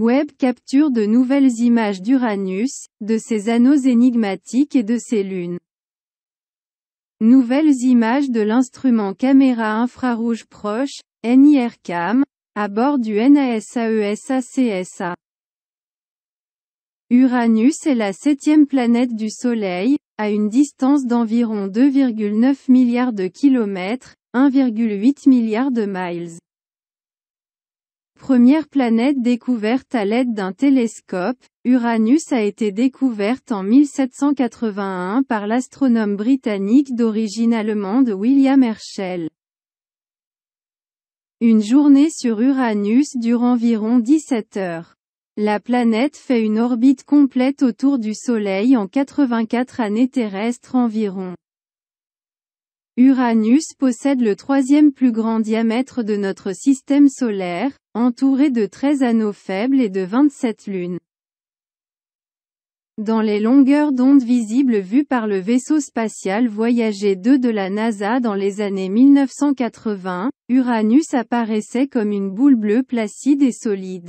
Web capture de nouvelles images d'Uranus, de ses anneaux énigmatiques et de ses lunes. Nouvelles images de l'instrument caméra infrarouge proche, NIRCAM, à bord du NASA/ESA/CSA. E Uranus est la septième planète du Soleil, à une distance d'environ 2,9 milliards de kilomètres, 1,8 milliard de miles. Première planète découverte à l'aide d'un télescope, Uranus a été découverte en 1781 par l'astronome britannique d'origine allemande William Herschel. Une journée sur Uranus dure environ 17 heures. La planète fait une orbite complète autour du Soleil en 84 années terrestres environ. Uranus possède le troisième plus grand diamètre de notre système solaire, entouré de 13 anneaux faibles et de 27 lunes. Dans les longueurs d'onde visibles vues par le vaisseau spatial Voyager 2 de la NASA dans les années 1980, Uranus apparaissait comme une boule bleue placide et solide.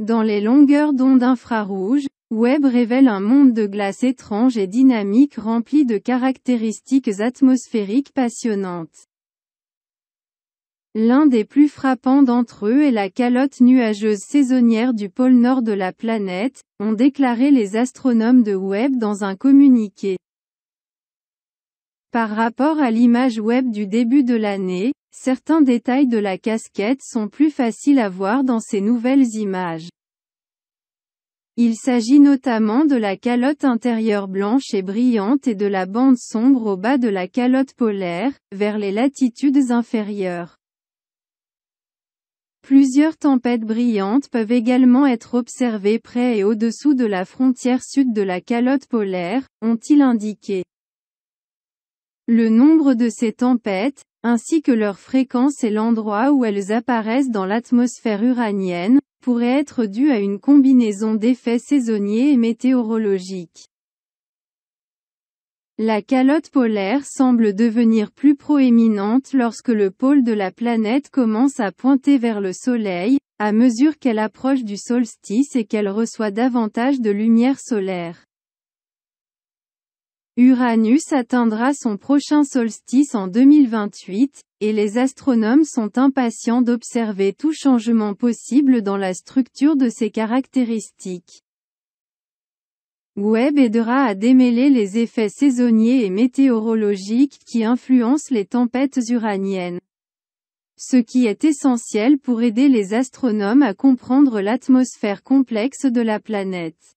Dans les longueurs d'onde infrarouges, Webb révèle un monde de glace étrange et dynamique rempli de caractéristiques atmosphériques passionnantes. L'un des plus frappants d'entre eux est la calotte nuageuse saisonnière du pôle nord de la planète, ont déclaré les astronomes de Webb dans un communiqué. Par rapport à l'image Webb du début de l'année, certains détails de la casquette sont plus faciles à voir dans ces nouvelles images. Il s'agit notamment de la calotte intérieure blanche et brillante et de la bande sombre au bas de la calotte polaire, vers les latitudes inférieures. Plusieurs tempêtes brillantes peuvent également être observées près et au-dessous de la frontière sud de la calotte polaire, ont-ils indiqué. Le nombre de ces tempêtes, ainsi que leur fréquence et l'endroit où elles apparaissent dans l'atmosphère uranienne, pourrait être dû à une combinaison d'effets saisonniers et météorologiques. La calotte polaire semble devenir plus proéminente lorsque le pôle de la planète commence à pointer vers le Soleil, à mesure qu'elle approche du solstice et qu'elle reçoit davantage de lumière solaire. Uranus atteindra son prochain solstice en 2028, et les astronomes sont impatients d'observer tout changement possible dans la structure de ses caractéristiques. Webb aidera à démêler les effets saisonniers et météorologiques qui influencent les tempêtes uraniennes. Ce qui est essentiel pour aider les astronomes à comprendre l'atmosphère complexe de la planète.